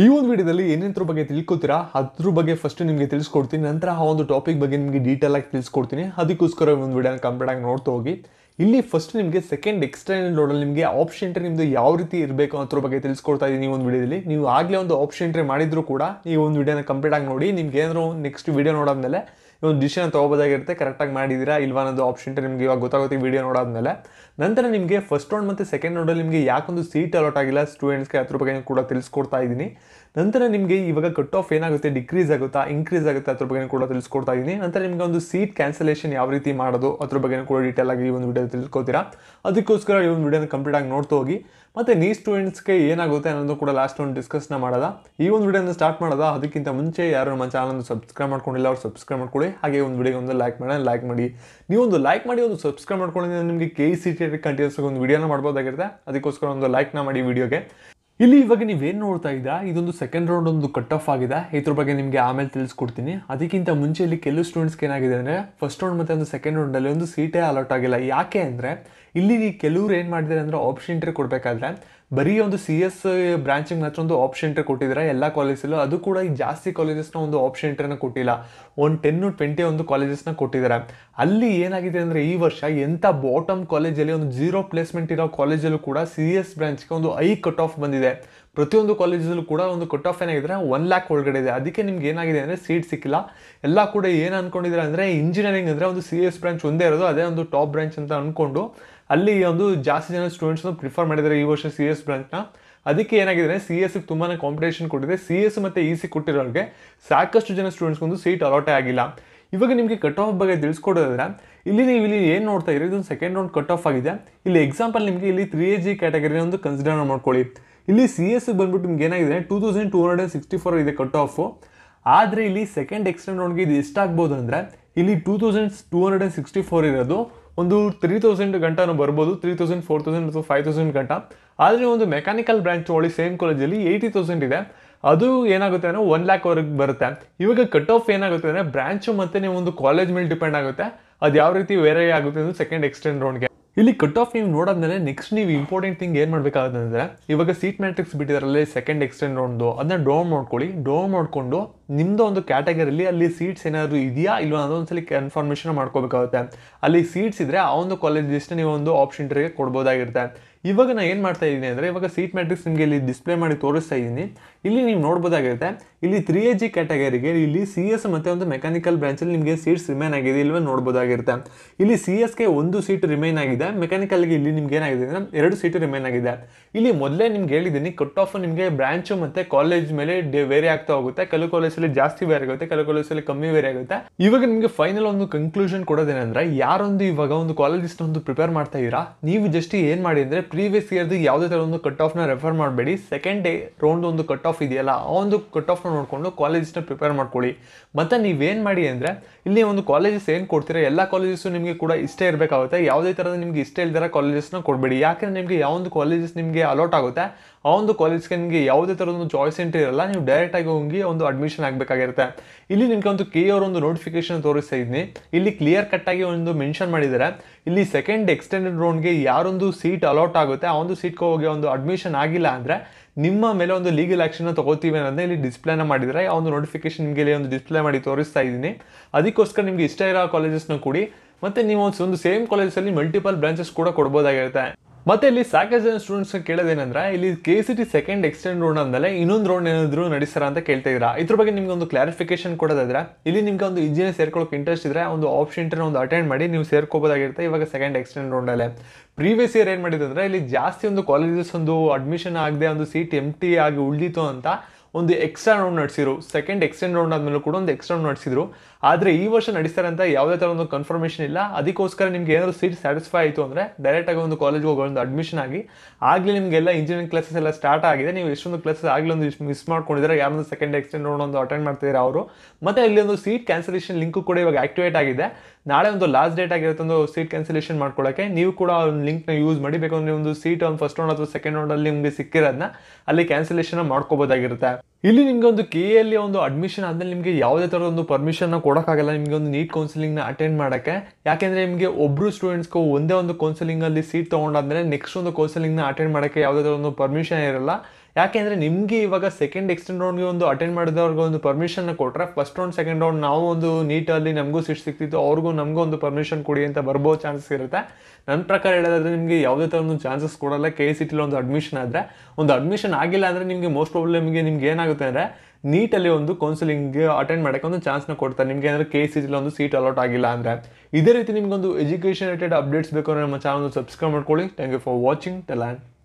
ಈ ಒಂದು ವಿಡಿಯೋದಲ್ಲಿ ಏನೇಂದ್ರ ಬಗ್ಗೆ ತಿಳ್ಕೊತೀರಾ ಅದ್ರ ಬಗ್ಗೆ ಫಸ್ಟ್ ನಿಮಗೆ ತಿಳಿಸ್ಕೊಡ್ತೀನಿ ನಂತರ ಆ ಒಂದು ಟಾಪಿಕ್ ಬಗ್ಗೆ ನಿಮಗೆ ಡೀಟೇಲ್ ಆಗಿ ತಿಳಿಸ್ಕೊಡ್ತೀನಿ ಅದಕ್ಕೋಸ್ಕರ ಒಂದು ವಿಡಿಯೋನ ಕಂಪ್ಲೀಟ್ ಆಗಿ ನೋಡ್ತಾ ಹೋಗಿ ಇಲ್ಲಿ ಫಸ್ಟ್ ನಿಮಗೆ ಸೆಕೆಂಡ್ ಎಕ್ಸ್ಟರ್ನಲ್ ನೋಡಲು ನಿಮಗೆ ಆಪ್ಷನ್ ಎಂಟ್ರಿ ನಿಮ್ದು ಯಾವ ರೀತಿ ಇರಬೇಕು ಅನ್ನೋದ್ರ ಬಗ್ಗೆ ತಿಳಿಸ್ಕೊಡ್ತಾ ಇದ್ದೀನಿ ಒಂದು ವಿಡಿಯೋದಲ್ಲಿ ನೀವು ಆಗಲೇ ಒಂದು ಆಪ್ಷನ್ ಎಂಟ್ರಿ ಮಾಡಿದ್ರು ಕೂಡ ಈ ಒಂದು ವಿಡಿಯೋನ ಕಂಪ್ಲೀಟ್ ಆಗಿ ನೋಡಿ ನಿಮ್ಗೆ ಏನಾದರೂ ನೆಕ್ಸ್ಟ್ ವಿಡಿಯೋ ನೋಡಾದ್ಮೇಲೆ ಒಂದು ಡಿಸಿಷನ್ ತಗೋಬೋದಾಗಿರುತ್ತೆ ಕರೆಕ್ಟಾಗಿ ಮಾಡಿದ್ದೀರಾ ಇಲ್ವಾ ಅನ್ನೋದು ಆಪ್ಷನ್ ನಿಮಗೆ ಇವಾಗ ಗೊತ್ತಾಗುತ್ತೆ ವಿಡಿಯೋ ನೋಡಾದ್ಮೇಲೆ ನಂತರ ನಿಮಗೆ ಫಸ್ಟ್ ರೌಂಡ್ ಮತ್ತು ಸೆಕೆಂಡ್ ರೌಂಡಲ್ಲಿ ನಿಮಗೆ ಯಾಕೊಂದು ಸೀಟ್ ಅಲಾಟ್ ಆಗಿಲ್ಲ ಸ್ಟೂಡೆಂಟ್ಸ್ಗೆ ಹತ್ತು ರೂಪಾಯಿ ಕೂಡ ತಿಳಿಸ್ಕೊಡ್ತಾ ಇದ್ದೀನಿ ನಂತರ ನಿಮಗೆ ಇವಾಗ ಕಟ್ ಆಫ್ ಏನಾಗುತ್ತೆ ಡಿಕ್ರೀಸ್ ಆಗುತ್ತಾ ಇನ್ಕ್ರೀಸ್ ಆಗುತ್ತೆ ಅದ್ರ ಬಗ್ಗೆ ಕೂಡ ತಿಳಿಸ್ಕೊಡ್ತಾ ಇದ್ದೀನಿ ನಂತರ ನಿಮಗೆ ಒಂದು ಸೀಟ್ ಕ್ಯಾನ್ಸಲೇಷನ್ ಯಾವ ರೀತಿ ಮಾಡೋದು ಅದ್ರ ಬಗ್ಗೆ ಕೂಡ ಡೀಟೇಲ್ ಆಗಿ ಈ ಒಂದು ವಿಡಿಯೋ ತಿಳ್ಕೊತೀರಾ ಅದಕ್ಕೋಸ್ಕರ ಈ ಒಂದು ವಿಡಿಯೋನ ಕಂಪ್ಲೀಟ್ ಆಗಿ ನೋಡ್ತಾ ಹೋಗಿ ಮತ್ತು ನೀ ಸ್ಟೂಡೆಂಟ್ಸ್ಗೆ ಏನಾಗುತ್ತೆ ಅನ್ನೋದು ಕೂಡ ಲಾಸ್ಟ್ ಒಂದು ಡಿಸ್ಕಸ್ನ ಮಾಡೋದ ಈ ಒಂದು ವಿಡಿಯೋನ ಸ್ಟಾರ್ಟ್ ಮಾಡೋದ ಅದಕ್ಕಿಂತ ಮುಂಚೆ ಯಾರು ನಮ್ಮ ಚಾನಲ್ ಸಬ್ಸ್ಕ್ರೈಬ್ ಮಾಡ್ಕೊಂಡಿಲ್ಲ ಅವ್ರು ಸಬ್ಸ್ಕ್ರೈಬ್ ಮಾಡ್ಕೊಳ್ಳಿ ಹಾಗೆ ಒಂದು ವಿಡಿಯೋಗೆ ಒಂದು ಲೈಕ್ ಮಾಡೋಣ ಲೈಕ್ ಮಾಡಿ ನೀವು ಒಂದು ಲೈಕ್ ಮಾಡಿ ಒಂದು ಸಬ್ಸ್ಕ್ರೈಬ್ ಮಾಡ್ಕೊಂಡು ನಿಮಗೆ ಕೆ ಸಿ ಟಿ ಕಂಟಿನ್ಯೂಸ್ ಒಂದು ವಿಡಿಯೋನ ಮಾಡ್ಬೋದಾಗಿರುತ್ತೆ ಅದಕ್ಕೋಸ್ಕರ ಒಂದು ಲೈಕ್ನ ಮಾಡಿ ವಿಡಿಯೋಗೆ ಇಲ್ಲಿ ಇವಾಗ ನೀವೇನು ನೋಡ್ತಾ ಇದ್ದ ಇದೊಂದು ಸೆಕೆಂಡ್ ರೌಂಡ್ ಒಂದು ಕಟ್ ಆಫ್ ಆಗಿದೆ ಇದ್ರ ಬಗ್ಗೆ ನಿಮಗೆ ಆಮೇಲೆ ತಿಳಿಸ್ಕೊಡ್ತೀನಿ ಅದಕ್ಕಿಂತ ಮುಂಚೆ ಇಲ್ಲಿ ಕೆಲವು ಸ್ಟೂಡೆಂಟ್ಸ್ ಏನಾಗಿದೆ ಅಂದರೆ ಫಸ್ಟ್ ರೌಂಡ್ ಮತ್ತು ಒಂದು ಸೆಕೆಂಡ್ ರೌಂಡಲ್ಲಿ ಒಂದು ಸೀಟೇ ಅಲಾಟ್ ಆಗಿಲ್ಲ ಯಾಕೆ ಅಂದರೆ ಇಲ್ಲಿ ಕೆಲವ್ರು ಏನು ಮಾಡಿದ್ದಾರೆ ಅಂದರೆ ಆಪ್ಷನ್ ಇಂಟ್ರಿ ಕೊಡಬೇಕಾದ್ರೆ ಬರೀ ಒಂದು ಸಿ ಎಸ್ ಬ್ರಾಂಚಿಗೆ ಮಾತ್ರ ಒಂದು ಆಪ್ಷನ್ ಇಂಟ್ರಿ ಕೊಟ್ಟಿದ್ದಾರೆ ಎಲ್ಲ ಕಾಲೇಜಲ್ಲೂ ಅದು ಕೂಡ ಈ ಜಾಸ್ತಿ ಕಾಲೇಜಸ್ನ ಒಂದು ಆಪ್ಷನ್ ಇಂಟ್ರಿನ ಕೊಟ್ಟಿಲ್ಲ ಒಂದು ಟೆನ್ನು ಟ್ವೆಂಟಿ ಒಂದು ಕಾಲೇಜಸ್ನ ಕೊಟ್ಟಿದ್ದಾರೆ ಅಲ್ಲಿ ಏನಾಗಿದೆ ಅಂದರೆ ಈ ವರ್ಷ ಎಂಥ ಬಾಟಮ್ ಕಾಲೇಜಲ್ಲಿ ಒಂದು ಜೀರೋ ಪ್ಲೇಸ್ಮೆಂಟ್ ಇರೋ ಕಾಲೇಜಲ್ಲೂ ಕೂಡ ಸಿ ಎಸ್ ಬ್ರಾಂಚ್ಗೆ ಒಂದು ಐ ಕಟ್ ಆಫ್ ಬಂದಿದೆ ಪ್ರತಿಯೊಂದು ಕಾಲೇಜಲ್ಲೂ ಕೂಡ ಒಂದು ಕಟ್ ಆಫ್ ಏನಾಗಿದ್ರೆ ಒನ್ ಲ್ಯಾಕ್ ಒಳಗಡೆ ಇದೆ ಅದಕ್ಕೆ ನಿಮ್ಗೆ ಏನಾಗಿದೆ ಅಂದರೆ ಸೀಟ್ ಸಿಕ್ಕಿಲ್ಲ ಎಲ್ಲ ಕೂಡ ಏನು ಅಂದ್ಕೊಂಡಿದ್ದಾರೆ ಅಂದರೆ ಇಂಜಿನಿಯರಿಂಗ್ ಅಂದರೆ ಒಂದು ಸಿ ಎಸ್ ಬ್ರಾಂಚ್ ಒಂದೇ ಇರೋದು ಅದೇ ಒಂದು ಟಾಪ್ ಬ್ರಾಂಚ್ ಅಂತ ಅಂದ್ಕೊಂಡು ಅಲ್ಲಿ ಒಂದು ಜಾಸ್ತಿ ಜನ ಸ್ಟೂಡೆಂಟ್ಸ್ನ ಪ್ರಿಫರ್ ಮಾಡಿದ್ದಾರೆ ಈ ವರ್ಷ ಸಿ ಎಸ್ ಬ್ರಾಂಚ್ನ ಅದಕ್ಕೆ ಏನಾಗಿದೆ ಸಿ ಎಸ್ ತುಂಬಾ ಕಾಂಪಿಟೇಷನ್ ಕೊಟ್ಟಿದೆ ಸಿ ಎಸ್ ಮತ್ತು ಇ e ಸಿ ಕೊಟ್ಟಿರೋರಿಗೆ ಸಾಕಷ್ಟು ಜನ ಸ್ಟೂಡೆಂಟ್ಸ್ಗೊಂದು ಸೀಟ್ ಅಲಾಟೇ ಆಗಿಲ್ಲ ಇವಾಗ ನಿಮಗೆ ಕಟ್ ಆಫ್ ಬಗ್ಗೆ ತಿಳಿಸ್ಕೊಡೋದ್ರೆ ಇಲ್ಲಿ ನೀವು ಇಲ್ಲಿ ಏನು ನೋಡ್ತಾ ಇದ್ರೆ ಇದೊಂದು ಸೆಕೆಂಡ್ ರೌಂಡ್ ಕಟ್ ಆಫ್ ಆಗಿದೆ ಇಲ್ಲಿ ಎಕ್ಸಾಂಪಲ್ ನಿಮಗೆ ಇಲ್ಲಿ ತ್ರೀ ಎ ಜಿ ಕ್ಯಾಟಗರಿನ ಒಂದು ಕನ್ಸಿಡರ್ ಮಾಡ್ಕೊಳ್ಳಿ ಇಲ್ಲಿ ಸಿ ಎಸ್ ಬಂದ್ಬಿಟ್ಟು ನಿಮ್ಗೆ ಏನಾಗಿದೆ two thousand two hundred sixty four ಇದೆ ಕಟ್ ಆಫ್ ಆದ್ರೆ ಇಲ್ಲಿ ಸೆಕೆಂಡ್ ಎಕ್ಸ್ಟೆಂಡ್ ರೌಂಡ್ಗೆ ಇದು ಎಷ್ಟಾಗ್ಬೋದು ಅಂದ್ರೆ ಇಲ್ಲಿ two thousand two hundred and sixty four ಇರೋದು ಒಂದು ತ್ರೀ ತೌಸಂಡ್ ಗಂಟನೂ ಬರ್ಬೋದು ತ್ರೀ ತೌಸಂಡ್ ಫೋರ್ ತೌಸಂಡ್ ಅಥವಾ ಫೈವ್ ತೌಸಂಡ್ ಗಂಟ ಆದ್ರೆ ಒಂದು ಮೆಕ್ಯಾನಿಕಲ್ ಬ್ರಾಂಚ್ ಒಳಗೆ ಸೇಮ್ ಕಾಲೇಜಲ್ಲಿ ಏಯ್ಟಿ ತೌಸಂಡ್ ಇದೆ ಅದು ಏನಾಗುತ್ತೆ ಅಂದರೆ ಒನ್ ಲ್ಯಾಕ್ ಲ್ಯಾಕ್ವರೆಗೆ ಬರುತ್ತೆ ಇವಾಗ ಕಟ್ ಆಫ್ ಏನಾಗುತ್ತೆ ಅಂದ್ರೆ ಬ್ರಾಂಚ್ ಮತ್ತೆ ನೀವು ಒಂದು ಕಾಲೇಜ್ ಮೇಲೆ ಡಿಪೆಂಡ್ ಆಗುತ್ತೆ ಅದು ಯಾವ ರೀತಿ ವೇರೈ ಆಗುತ್ತೆ ಅಂದರೆ ಸೆಕೆಂಡ್ ಎಕ್ಸ್ಟೆಂಡ್ ರೌಂಡ್ಗೆ ಇಲ್ಲಿ ಕಟ್ ಆಫ್ ನೀವು ನೋಡಾದ್ಮೇಲೆ ನೆಕ್ಸ್ಟ್ ನೀವು ಇಂಪಾರ್ಟೆಂಟ್ ಥಿಂಗ್ ಏನು ಮಾಡಬೇಕಾಗುತ್ತೆ ಅಂದರೆ ಇವಾಗ ಸೀಟ್ ಮ್ಯಾಟ್ರಿಕ್ಸ್ ಬಿಟ್ಟಿದಾರಲ್ಲಿ ಸೆಕೆಂಡ್ ಎಕ್ಸ್ಟೆಂಡ್ ರೌಂಡ್ ಅದನ್ನ ಡೋ ಮಾಡ್ಕೊಳ್ಳಿ ಡೋ ಮಾಡಿಕೊಂಡು ನಿಮ್ಮದು ಒಂದು ಕ್ಯಾಟಗರಿಲಿ ಅಲ್ಲಿ ಸೀಟ್ಸ್ ಏನಾದ್ರು ಇದೆಯಾ ಇಲ್ವಾ ಅದೊಂದ್ಸಲಿ ಕನ್ಫರ್ಮೇಷನ್ ಮಾಡ್ಕೋಬೇಕಾಗುತ್ತೆ ಅಲ್ಲಿ ಸೀಟ್ಸ್ ಇದ್ದರೆ ಆ ಒಂದು ಕಾಲೇಜ್ ಲಿಸ್ಟ್ ನೀವು ಒಂದು ಆಪ್ಷನ್ ಕೊಡ್ಬೋದಾಗಿರುತ್ತೆ ಇವಾಗ ನಾನು ಏನು ಮಾಡ್ತಾ ಇದ್ದೀನಿ ಅಂದರೆ ಇವಾಗ ಸೀಟ್ ಮ್ಯಾಟ್ರಿಕ್ಸ್ ನಿಮಗೆ ಇಲ್ಲಿ ಡಿಸ್ಪ್ಲೇ ಮಾಡಿ ತೋರಿಸ್ತಾ ಇದ್ದೀನಿ ಇಲ್ಲಿ ನೀವು ನೋಡ್ಬೋದಾಗಿರುತ್ತೆ ಇಲ್ಲಿ ತ್ರೀ ಎ ಜಿ ಕ್ಯಾಟಗರಿಗೆ ಇಲ್ಲಿ ಸಿ ಎಸ್ ಮತ್ತು ಒಂದು ಮೆಕ್ಯಾನಿಕಲ್ ಅಲ್ಲಿ ನಿಮಗೆ ಸೀಟ್ಸ್ ರಿಮೈನ್ ಆಗಿದೆ ಇಲ್ಲವೇ ನೋಡ್ಬೋದಾಗಿರುತ್ತೆ ಇಲ್ಲಿ ಸಿ ಎಸ್ಗೆ ಒಂದು ಸೀಟ್ ರಿಮೈನ್ ಆಗಿದೆ ಮೆಕ್ಯಾನಿಕಲ್ಗೆ ಇಲ್ಲಿ ನಿಮ್ಗೆ ಏನಾಗಿದೆ ಅಂದರೆ ಎರಡು ಸೀಟ್ ರಿಮೈನ್ ಆಗಿದೆ ಇಲ್ಲಿ ಮೊದಲೇ ನಿಮ್ಗೆ ಹೇಳಿದ್ದೀನಿ ಕಟ್ ಆಫ್ ನಿಮಗೆ ಬ್ರಾಂಚು ಮತ್ತು ಕಾಲೇಜ್ ಮೇಲೆ ವೇರಿ ಆಗ್ತಾ ಹೋಗುತ್ತೆ ಕೆಲವು ಕಾಲೇಜಲ್ಲಿ ಜಾಸ್ತಿ ವೇರಿ ಆಗುತ್ತೆ ಕೆಲವು ಕಾಲೇಜಲ್ಲಿ ಕಮ್ಮಿ ವೇರಿ ಆಗುತ್ತೆ ಇವಾಗ ನಿಮಗೆ ಫೈನಲ್ ಒಂದು ಕನ್ಕ್ಲೂಷನ್ ಕೊಡೋದೇನೆಂದರೆ ಯಾರೊಂದು ಇವಾಗ ಒಂದು ಕಾಲೇಜಿಸ್ಟ್ ಒಂದು ಪ್ರಿಪೇರ್ ಮಾಡ್ತಾ ಇದೀರಾ ನೀವು ಜಸ್ಟ್ ಏನು ಮಾಡಿ ಅಂದರೆ ಪ್ರೀವಿಯಸ್ ಇಯರ್ದು ಯಾವುದೇ ಥರ ಒಂದು ಕಟ್ ಆಫ್ನ ರೆಫರ್ ಮಾಡಬೇಡಿ ಸೆಕೆಂಡ್ ಡೇ ರೌಂಡ್ ಒಂದು ಕಟ್ ಆಫ್ ಇದೆಯಲ್ಲ ಆ ಒಂದು ಕಟ್ ಆಫ್ನ ನೋಡಿಕೊಂಡು ಕಾಲೇಜಸ್ನ ಪ್ರಿಪೇರ್ ಮಾಡ್ಕೊಳ್ಳಿ ಮತ್ತು ನೀವೇನು ಮಾಡಿ ಅಂದರೆ ಇಲ್ಲಿ ಒಂದು ಕಾಲೇಜಸ್ ಏನು ಕೊಡ್ತೀರಾ ಎಲ್ಲ ಕಾಲೇಜಸ್ ನಿಮಗೆ ಕೂಡ ಇಷ್ಟ ಇರಬೇಕಾಗುತ್ತೆ ಯಾವುದೇ ಥರದ ನಿಮಗೆ ಇಷ್ಟ ಇಲ್ದಿರ ಕಾಲೇಜಸ್ನ ಕೊಡಬೇಡಿ ಯಾಕೆಂದರೆ ನಿಮಗೆ ಯಾವೊಂದು ಕಾಲೇಜಸ್ ನಿಮಗೆ ಅಲೋಟ್ ಆಗುತ್ತೆ ಆ ಒಂದು ಕಾಲೇಜ್ಗೆ ನಿಮಗೆ ಯಾವುದೇ ಥರದ ಒಂದು ಚಾಯ್ಸ್ ಎಂಟ್ರಿ ಇರಲ್ಲ ನೀವು ಡೈರೆಕ್ಟಾಗಿ ಹೋಗಿ ಒಂದು ಅಡ್ಮಿಷನ್ ಆಗಬೇಕಾಗಿರುತ್ತೆ ಇಲ್ಲಿ ನಿಮಗೆ ಒಂದು ಕೆ ಅವರ ಒಂದು ನೋಟಿಫಿಕೇಶನ್ ತೋರಿಸ್ತಾ ಇದ್ದೀನಿ ಇಲ್ಲಿ ಕ್ಲಿಯರ್ ಕಟ್ಟಾಗಿ ಒಂದು ಮೆನ್ಷನ್ ಮಾಡಿದ್ದಾರೆ ಇಲ್ಲಿ ಸೆಕೆಂಡ್ ಎಕ್ಸ್ಟೆಂಡೆಡ್ ರೌಂಡ್ಗೆ ಯಾರೊಂದು ಸೀಟ್ ಅಲಾಟ್ ಆಗುತ್ತೆ ಆ ಒಂದು ಸೀಟ್ಗೆ ಹೋಗಿ ಒಂದು ಅಡ್ಮಿಷನ್ ಆಗಿಲ್ಲ ಅಂದ್ರೆ ನಿಮ್ಮ ಮೇಲೆ ಒಂದು ಲೀಗಲ್ ಆಕ್ಷನ್ ತಗೋತೀವಿ ಅನ್ನೋದನ್ನ ಇಲ್ಲಿ ಡಿಸ್ಪ್ಲೇನ ಮಾಡಿದರೆ ಆ ಒಂದು ನೋಟಿಫಿಕೇಶನ್ ನಿಮಗೆ ಇಲ್ಲಿ ಒಂದು ಡಿಸ್ಪ್ಲೇ ಮಾಡಿ ತೋರಿಸ್ತಾ ಇದ್ದೀನಿ ಅದಕ್ಕೋಸ್ಕರ ನಿಮಗೆ ಇಷ್ಟ ಇರೋ ಕಾಲೇಜಸ್ನ ಕೂಡಿ ಮತ್ತೆ ನೀವು ಒಂದು ಸೇಮ್ ಕಾಲೇಜಲ್ಲಿ ಮಲ್ಟಿಪಲ್ ಬ್ರಾಂಚಸ್ ಕೂಡ ಕೊಡ್ಬೋದಾಗಿರುತ್ತೆ ಮತ್ತೆ ಇಲ್ಲಿ ಸಾಕಷ್ಟು ಜನ ಸ್ಟೂಡೆಂಟ್ಸ್ ಕೇಳೋದೇನಂದ್ರೆ ಇಲ್ಲಿ K C T second extend round ಅಂದಲೇ ಇನ್ನೊಂದು ರೋಡ್ ಏನಾದ್ರು ನಡೆಸ್ತಾರ ಅಂತ ಕೇಳ್ತಾ ಇದ್ರ ಇದ್ರ ಬಗ್ಗೆ ನಿಮ್ಗೆ ಒಂದು ಕ್ಲಾರಿಫಿಕೇಶನ್ ಕೊಡೋದಾದ್ರೆ ಇಲ್ಲಿ ನಿಮ್ಗೆ ಒಂದು ಇಂಜಿನಿಯರ್ ಸೇರ್ಕೊಳ್ಳೋಕೆ ಇಂಟ್ರೆಸ್ಟ್ ಇದ್ರೆ ಒಂದು ಆಪ್ಷನ್ ಒಂದು ಅಟೆಂಡ್ ಮಾಡಿ ನೀವು ಸೇರ್ಕೋಬೋದಾಗಿರುತ್ತೆ ಇವಾಗ ಸೆಕೆಂಡ್ ಎಕ್ಸ್ಟೆಂಡ್ ರೋಡಲ್ಲೇ ಪ್ರೀವಿಯಸ್ ಇಯರ್ ಏನ್ ಮಾಡಿದಂದ್ರೆ ಇಲ್ಲಿ ಜಾಸ್ತಿ ಒಂದು ಕಾಲೇಜಸ್ ಒಂದು ಅಡ್ಮಿಷನ್ ಆಗದೆ ಒಂದು ಸೀಟ್ ಎಂಟಿ ಆಗಿ ಉಳಿದಿತ್ತು ಅಂತ ಒಂದು ಎಕ್ಸ್ಟ್ರಾ ರೌಂಡ್ ನಡೆಸಿದ್ರು ಸೆಕೆಂಡ್ ಎಕ್ಸ್ಟೆಂಡ್ ರೌಂಡ್ ಆದ್ಮೇಲೆ ಕೂಡ ಒಂದು ಎಕ್ಸ್ಟ್ರಾ ರೌಂಡ್ ನಡೆಸಿದ್ರು ಆದರೆ ಈ ವರ್ಷ ನಡೆಸ್ತಾರೆ ಅಂತ ಯಾವುದೇ ಥರ ಒಂದು ಕನ್ಫರ್ಮೇಷನ್ ಇಲ್ಲ ಅದಕ್ಕೋಸ್ಕರ ನಿಮ್ಗೆ ಏನಾದರೂ ಸೀಟ್ ಸ್ಯಾಟಿಸ್ಫೈ ಆಯಿತು ಅಂದರೆ ಡೈರೆಕ್ಟಾಗಿ ಒಂದು ಕಾಲೇಜ್ಗೆ ಹೋಗೋ ಒಂದು ಅಡ್ಮಿಷನ್ ಆಗಿ ಆಗಲೇ ನಿಮಗೆಲ್ಲ ಇಂಜಿನಿಯರಿಂಗ್ ಕ್ಲಾಸಸ್ ಎಲ್ಲ ಸ್ಟಾರ್ಟ್ ಆಗಿದೆ ನೀವು ಎಷ್ಟೊಂದು ಕ್ಲಾಸಸ್ ಆಗಲೇ ಒಂದು ಮಿಸ್ ಮಾಡ್ಕೊಂಡಿದ್ರೆ ಯಾರೊಂದು ಸೆಕೆಂಡ್ ಎಕ್ಸ್ಟೆಂಡ್ ರೌಂಡ್ ಒಂದು ಅಟೆಂಡ್ ಮಾಡ್ತಿದ್ದಾರೆ ಅವರು ಮತ್ತೆ ಇಲ್ಲಿ ಒಂದು ಸೀಟ್ ಕ್ಯಾನ್ಸಲೇಷನ್ ಲಿಂಕು ಕೂಡ ಇವಾಗ ಆಕ್ಟಿವೇಟ್ ಆಗಿದೆ ನಾಳೆ ಒಂದು ಲಾಸ್ಟ್ ಡೇಟ್ ಆಗಿರುತ್ತೆ ಒಂದು ಸೀಟ್ ಕ್ಯಾನ್ಸಲೇಷನ್ ಮಾಡ್ಕೊಳ್ಳೋಕೆ ನೀವು ಕೂಡ ಒಂದು ಲಿಂಕ್ನ ಯೂಸ್ ಮಾಡಿ ಬೇಕಂದ್ರೆ ಒಂದು ಸೀಟ್ ಒಂದು ಫಸ್ಟ್ ರೌಂಡ್ ಅಥವಾ ಸೆಕೆಂಡ್ ರೌಂಡಲ್ಲಿ ನಿಮಗೆ ಸಿಕ್ಕಿರೋದನ್ನ ಅಲ್ಲಿ ಕ್ಯಾನ್ಸಲೇಷನ್ ಮಾಡ್ಕೋಬೋದಾಗಿರುತ್ತೆ ಇಲ್ಲಿ ನಿಮಗೆ ಒಂದು ಕೆ ಎಲ್ಲಿ ಒಂದು ಅಡ್ಮಿಷನ್ ಆದಮೇಲೆ ನಿಮಗೆ ಯಾವುದೇ ಥರದ ಒಂದು ಪರ್ಮಿಷನ್ನ ಕೊಡೋಕ್ಕಾಗಲ್ಲ ನಿಮಗೆ ಒಂದು ನೀಟ್ ಕೌನ್ಸಿಲಿಂಗ್ನ ಅಟೆಂಡ್ ಮಾಡೋಕ್ಕೆ ಯಾಕೆಂದರೆ ನಿಮಗೆ ಒಬ್ಬರು ಸ್ಟೂಡೆಂಟ್ಸ್ಗೂ ಒಂದೇ ಒಂದು ಕೌನ್ಸಿಲಿಂಗಲ್ಲಿ ಸೀಟ್ ತೊಗೊಂಡಾದ್ಮೇಲೆ ನೆಕ್ಸ್ಟ್ ಒಂದು ಕೌನ್ಸಿಲಿಂಗ್ನ ಅಟೆಂಡ್ ಮಾಡೋಕ್ಕೆ ಯಾವುದೇ ಥರ ಒಂದು ಪರ್ಮಿಷನ್ ಇರಲ್ಲ ಯಾಕೆಂದರೆ ನಿಮಗೆ ಇವಾಗ ಸೆಕೆಂಡ್ ಎಕ್ಸ್ಟೆಂಡ್ ರೌಂಡ್ಗೆ ಒಂದು ಅಟೆಂಡ್ ಮಾಡಿದವ್ರಿಗೆ ಒಂದು ಪರ್ಮಿಷನ್ನ ಕೊಟ್ಟರೆ ಫಸ್ಟ್ ರೌಂಡ್ ಸೆಕೆಂಡ್ ರೌಂಡ್ ನಾವು ಒಂದು ನೀಟಲ್ಲಿ ನಮಗೂ ಸೀಟ್ ಸಿಗ್ತಿತ್ತು ಅವ್ರಿಗೂ ನಮಗೂ ಒಂದು ಪರ್ಮಿಷನ್ ಕೊಡಿ ಅಂತ ಬರ್ಬೋ ಚಾನ್ಸಸ್ ಇರುತ್ತೆ ನನ್ನ ಪ್ರಕಾರ ಹೇಳೋದಾದ್ರೆ ನಿಮಗೆ ಯಾವುದೇ ಥರ ಒಂದು ಚಾನ್ಸಸ್ ಕೊಡಲ್ಲ ಕೆ ಸಿ ಟಿಲಿ ಒಂದು ಅಡ್ಮಿಷನ್ ಆದರೆ ಒಂದು ಅಡ್ಮಿಷನ್ ಆಗಿಲ್ಲ ಅಂದರೆ ನಿಮಗೆ ಮೋಸ್ಟ್ ಪ್ರಾಬ್ಲಮ್ಗೆ ನಿಮ್ಗೆ ಏನಾಗುತ್ತೆ ಅಂದರೆ ನೀಟಲ್ಲಿ ಒಂದು ಕೌನ್ಸಿಲಿಂಗ್ಗೆ ಅಟೆಂಡ್ ಮಾಡೋಕ್ಕೆ ಒಂದು ಚಾನ್ಸ್ನ ಕೊಡ್ತಾರೆ ನಿಮಗೆ ಅಂದರೆ ಕೆ ಸಿ ಟಿಲಿ ಒಂದು ಸೀಟ್ ಅಲಾಟ್ ಆಗಿಲ್ಲ ಅಂದರೆ ಇದೇ ರೀತಿ ನಿಮಗೊಂದು ಎಜುಕೇಷನ್ ರಿಲೇಟೆಡ್ ಅಪ್ಡೇಟ್ಸ್ ಅಂದರೆ ನಮ್ಮ ಚಾನಲ್ ಸಬ್ಸ್ಕ್ರೈಬ್ ಮಾಡ್ಕೊಳ್ಳಿ thank you for watching tell and